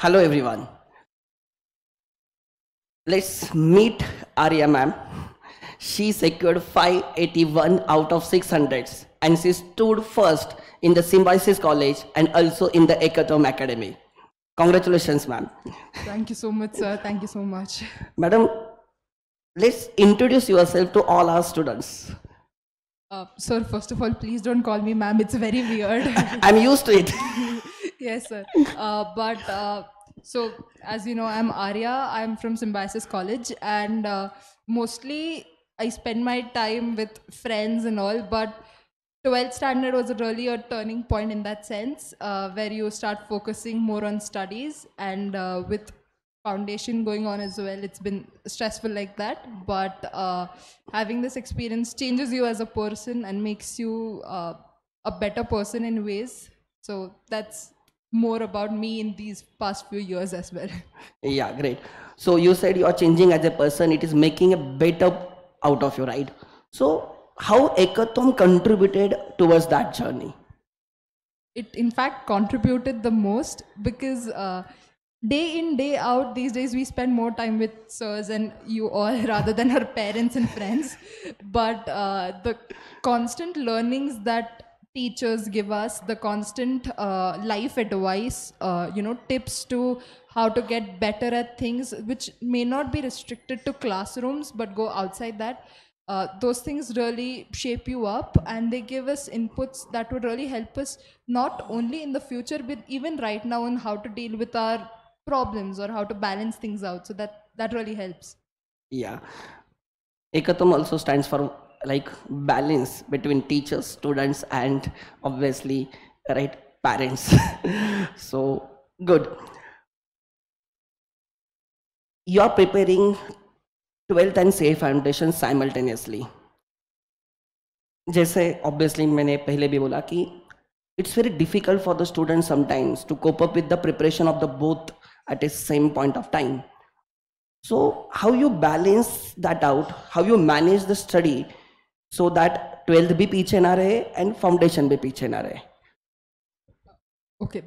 Hello, everyone. Let's meet Arya ma'am. She secured 581 out of 600s and she stood first in the Symbiosis College and also in the Ekatom Academy. Congratulations, ma'am. Thank you so much, sir. Thank you so much. Madam, let's introduce yourself to all our students. Uh, sir, first of all, please don't call me ma'am. It's very weird. I'm used to it. yes, sir. Uh, but uh, so, as you know, I'm Arya. I'm from Symbiosis College, and uh, mostly I spend my time with friends and all. But 12th standard was really a turning point in that sense, uh, where you start focusing more on studies, and uh, with foundation going on as well it's been stressful like that but uh, having this experience changes you as a person and makes you a better person in ways so that's more about me in these past few years as well. Yeah, great. So you said you're changing as a person, it is making a better out of you, right? So how Ekatom contributed towards that journey? It in fact contributed the most because uh, day in day out these days we spend more time with sirs and you all rather than our parents and friends but uh, the constant learnings that teachers give us the constant uh, life advice uh, you know tips to how to get better at things which may not be restricted to classrooms but go outside that uh, those things really shape you up and they give us inputs that would really help us not only in the future but even right now on how to deal with our problems or how to balance things out so that that really helps yeah ekatam also stands for like balance between teachers students and obviously right parents so good you are preparing 12th and safe foundation simultaneously jaise obviously maine pehle bhi bola ki it's very difficult for the students sometimes to cope up with the preparation of the both at the same point of time so how you balance that out how you manage the study so that twelfth भी पीछे ना रहे and foundation भी पीछे ना रहे okay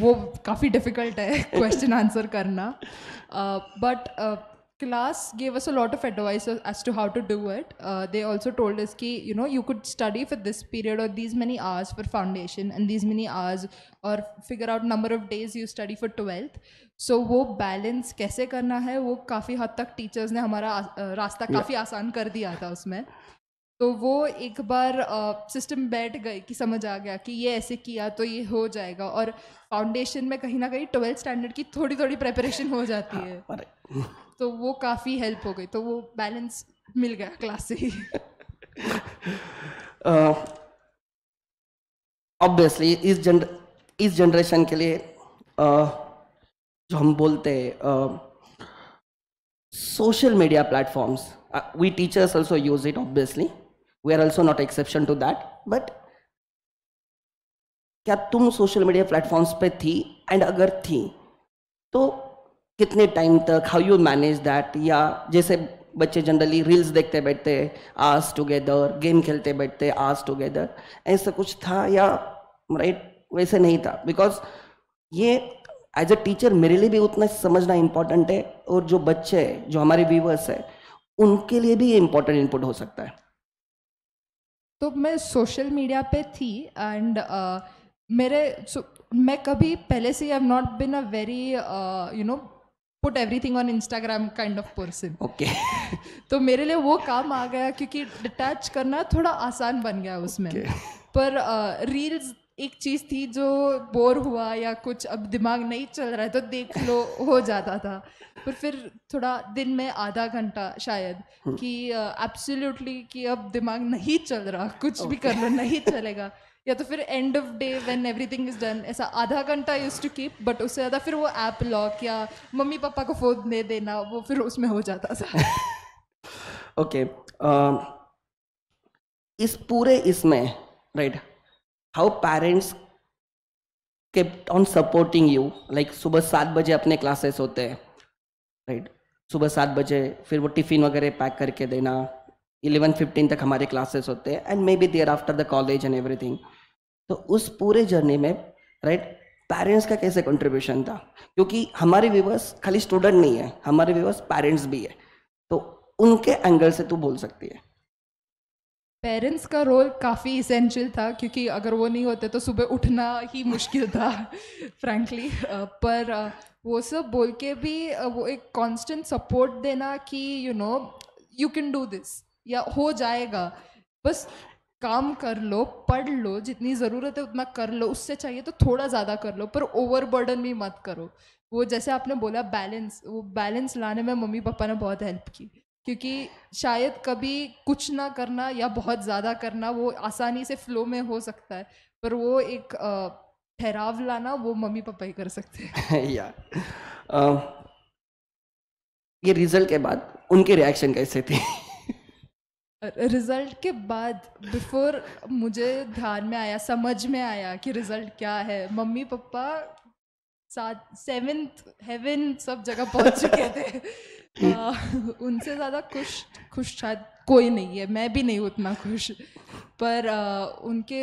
वो काफी डिफिकल्ट है क्वेश्चन आंसर करना but class gave us a lot of advice as to how to do it they also told is की you know you could study for this period और these many hours for foundation and these many hours और figure out number of days you study for twelfth so वो balance कैसे करना है वो काफ़ी हद तक टीचर्स ने हमारा uh, रास्ता काफ़ी आसान कर दिया था उसमें तो वो एक बार सिस्टम बैठ गए कि समझ आ गया कि ये ऐसे किया तो ये हो जाएगा और फाउंडेशन में कहीं ना कहीं ट्वेल्थ स्टैंडर्ड की थोड़ी थोड़ी प्रेपरेशन हो जाती है हाँ, तो वो काफ़ी हेल्प हो गई तो वो बैलेंस मिल गया क्लास से ही ऑब्वियसली uh, इस जन इस जनरेशन के लिए uh, जो हम बोलते हैं social media platforms we teachers also use it obviously we are also not exception to that but क्या तुम सोशल मीडिया प्लेटफॉर्म्स पे थी एंड अगर थी तो कितने टाइम तक हाउ यू मैनेज दैट या जैसे बच्चे जनरली रील्स देखते बैठते आज टुगेदर गेम खेलते बैठते आज टुगेदर ऐसा कुछ था या राइट वैसे नहीं था बिकॉज ये एज अ टीचर मेरे लिए भी उतना समझना इम्पोर्टेंट है और जो बच्चे जो हमारे व्यूवर्स है उनके लिए भी ये इम्पोर्टेंट इनपुट हो सकता है तो मैं सोशल मीडिया पे थी एंड uh, मेरे so, मैं कभी पहले से I not been a very you know put everything on Instagram kind of person okay तो मेरे लिए वो काम आ गया क्योंकि डिटैच करना थोड़ा आसान बन गया उसमें okay. पर रील्स uh, एक चीज़ थी जो बोर हुआ या कुछ अब दिमाग नहीं चल रहा है तो देख लो हो जाता था पर फिर थोड़ा दिन में आधा घंटा शायद हम्म। कि एब्सोल्युटली कि अब दिमाग नहीं चल रहा कुछ okay. भी कर लो नहीं चलेगा या तो फिर end of day when everything is done ऐसा आधा घंटा यूज टू कीप बट उससे ज़्यादा फिर वो ऐप लॉक या मम्मी पापा को फ़ोन दे देना वो फिर उसमें हो जाता था ओके okay, uh, इस पूरे इसमें right right, how parents kept on supporting you like सुबह सात बजे अपने क्लासेस होते हैं राइट सुबह सात बजे फिर वो टिफ़िन वगैरह पैक करके देना इलेवन फिफ्टीन तक हमारे क्लासेस होते हैं and maybe there after the college and everything तो उस पूरे जर्नी में राइट right, पेरेंट्स का कैसे कंट्रीब्यूशन था क्योंकि हमारे व्यूवर्स खाली स्टूडेंट नहीं है हमारे व्यूवर्स पेरेंट्स भी है तो उनके एंगल से तू बोल सकती है पेरेंट्स का रोल काफ़ी इसेंशियल था क्योंकि अगर वो नहीं होते तो सुबह उठना ही मुश्किल था फ्रैंकली पर वो सब बोल के भी वो एक कांस्टेंट सपोर्ट देना कि you know you can do this या हो जाएगा बस काम कर लो पढ़ लो जितनी ज़रूरत है उतना कर लो उससे चाहिए तो थोड़ा ज़्यादा कर लो पर ओवरबर्डन भी मत करो वो जैसे आपने बोला बैलेंस वो बैलेंस लाने में मम्मी पापा ने बहुत हेल्प की क्योंकि शायद कभी कुछ ना करना या बहुत ज़्यादा करना वो आसानी से फ्लो में हो सकता है पर वो एक ठहराव लाना वो मम्मी पापा ही कर सकते हैं या आ, ये रिजल्ट के बाद उनके रिएक्शन कैसे थे रिजल्ट के बाद बिफोर मुझे ध्यान में आया समझ में आया कि रिजल्ट क्या है मम्मी पापा सात सेवेंथ हेवन सब जगह पहुंच चुके थे उनसे ज़्यादा खुश खुश शायद कोई नहीं है मैं भी नहीं उतना खुश पर उनके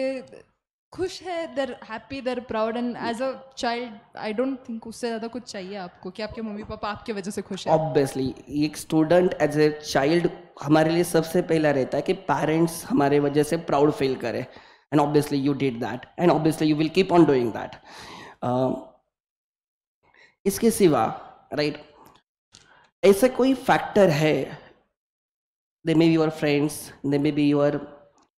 खुश है they're happy they're proud and as a child I don't think उससे ज़्यादा कुछ चाहिए आपको कि आपके मम्मी पापा आपके वजह से खुश हैं ऑब्वियसली एक स्टूडेंट एज ए चाइल्ड हमारे लिए सबसे पहला रहता है कि पेरेंट्स हमारे वजह से प्राउड फील करें and obviously you did that and obviously you will keep on doing that इसके सिवा राइट ऐसा कोई फैक्टर है they may be your friends they may be your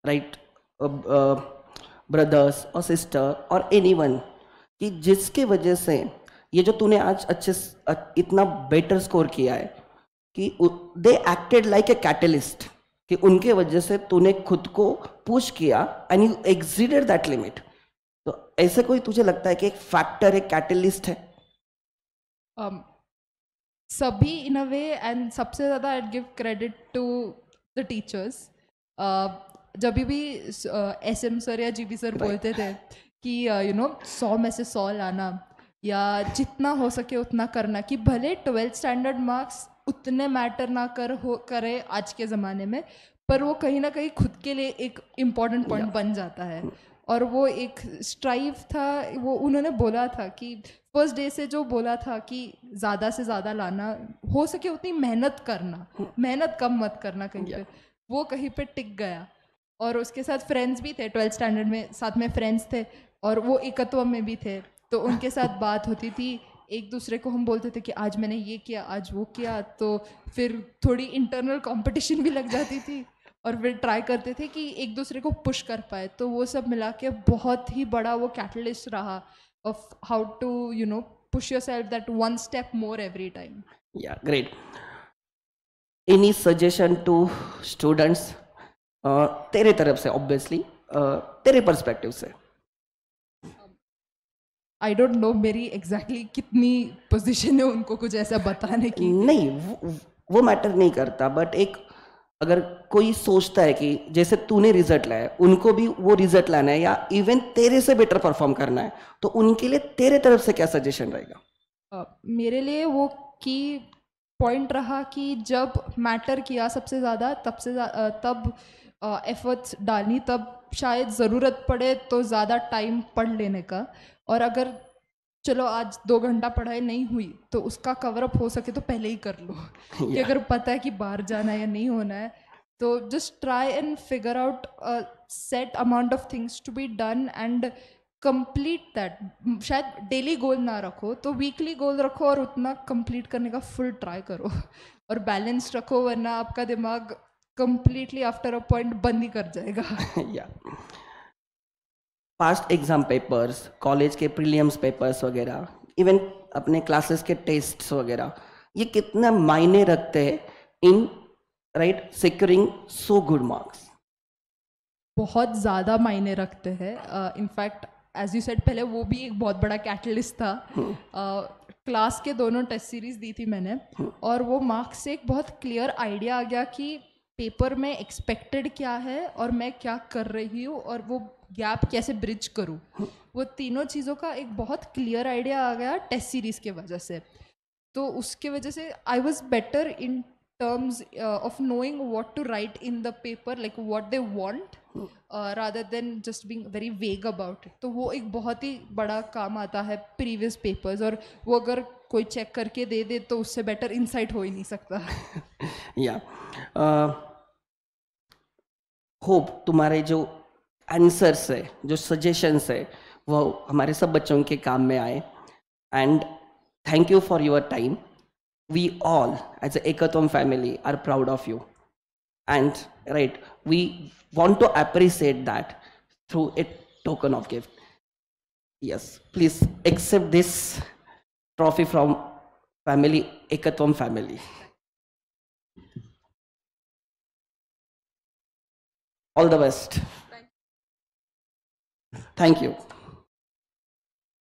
right brothers और सिस्टर और एनीवन कि जिसके वजह से ये जो तूने आज अच्छे इतना बेटर स्कोर किया है कि they acted like a catalyst कि उनके वजह से तूने खुद को पुश किया and you exceeded that limit तो ऐसे कोई तुझे लगता है कि एक फैक्टर एक कैटलिस्ट है सभी इन अ वे एंड सबसे ज़्यादा I give credit to the teachers जब भी एस एम सर या जी बी सर बोलते थे कि यू नो सौ में से सौ लाना या जितना हो सके उतना करना कि भले ट्वेल्थ स्टैंडर्ड मार्क्स उतने मैटर ना कर हो करे आज के ज़माने में पर वो कहीं ना कहीं खुद के लिए एक इम्पॉर्टेंट पॉइंट बन जाता है और वो एक स्ट्राइव था वो उन्होंने बोला था कि फर्स्ट डे से जो बोला था कि ज़्यादा से ज़्यादा लाना हो सके उतनी मेहनत करना हाँ। मेहनत कम मत करना कहीं पर वो कहीं पर टिक गया और उसके साथ फ्रेंड्स भी थे ट्वेल्थ स्टैंडर्ड में साथ में फ्रेंड्स थे और वो एकत्व में भी थे तो उनके साथ बात होती थी एक दूसरे को हम बोलते थे कि आज मैंने ये किया आज वो किया तो फिर थोड़ी इंटरनल कंपटीशन भी लग जाती थी और फिर ट्राई करते थे कि एक दूसरे को पुश कर पाए तो वो सब मिला के बहुत ही बड़ा वो कैटलिस्ट रहा of how to you know push yourself that one step more every time yeah great any suggestion to students uh, tere taraf se obviously uh, tere perspective se I don't know मेरी exactly exactly कितनी position है उनको कुछ ऐसा बताने की नहीं वो, वो मैटर नहीं करता बट एक अगर कोई सोचता है कि जैसे तूने रिजल्ट लाया उनको भी वो रिजल्ट लाना है या इवन तेरे से बेटर परफॉर्म करना है तो उनके लिए तेरे तरफ से क्या सजेशन रहेगा uh, मेरे लिए वो की पॉइंट रहा कि जब मैटर किया सबसे ज़्यादा तब से तब एफर्ट्स डालनी तब शायद ज़रूरत पड़े तो ज़्यादा टाइम पढ़ लेने का और अगर चलो आज दो घंटा पढ़ाई नहीं हुई तो उसका कवर अप हो सके तो पहले ही कर लो कि अगर पता है कि बाहर जाना है या नहीं होना है तो just try and figure out set amount of things to be done and complete that शायद डेली गोल ना रखो तो वीकली गोल रखो और उतना कंप्लीट करने का फुल ट्राई करो और बैलेंस रखो वरना आपका दिमाग कंप्लीटली आफ्टर अ पॉइंट बंद ही कर जाएगा या yeah. Past exam papers college के प्रीलियम्स पेपर्स वगैरह इवन अपने क्लासेस के टेस्ट्स वगैरह ये कितना मायने रखते हैं in right securing so good marks बहुत ज़्यादा मायने रखते हैं इनफैक्ट एज यू सेड पहले वो भी एक बहुत बड़ा कैटलिस्ट था क्लास हम्म। के दोनों टेस्ट सीरीज दी थी मैंने हम्म। और वो मार्क्स से एक बहुत क्लियर आइडिया आ गया कि पेपर में एक्सपेक्टेड क्या है और मैं क्या कर रही हूँ और वो गैप कैसे ब्रिज करूँ वो तीनों चीज़ों का एक बहुत क्लियर आइडिया आ गया टेस्ट सीरीज के वजह से तो उसके वजह से I was better in terms of knowing what to write in the paper like what they want rather than just being very vague about तो वो एक बहुत ही बड़ा काम आता है प्रीवियस पेपर्स और वो अगर कोई चेक करके दे दे तो उससे बेटर इंसाइट हो ही नहीं सकता या होप uh, तुम्हारे जो आंसर्स है जो सजेशंस है वो हमारे सब बच्चों के काम में आए and thank you for your time we all as a Ekatvam family are proud of you and right we want to appreciate that through a token of gift yes please accept this trophy from family ekatvam family all the best Thank you.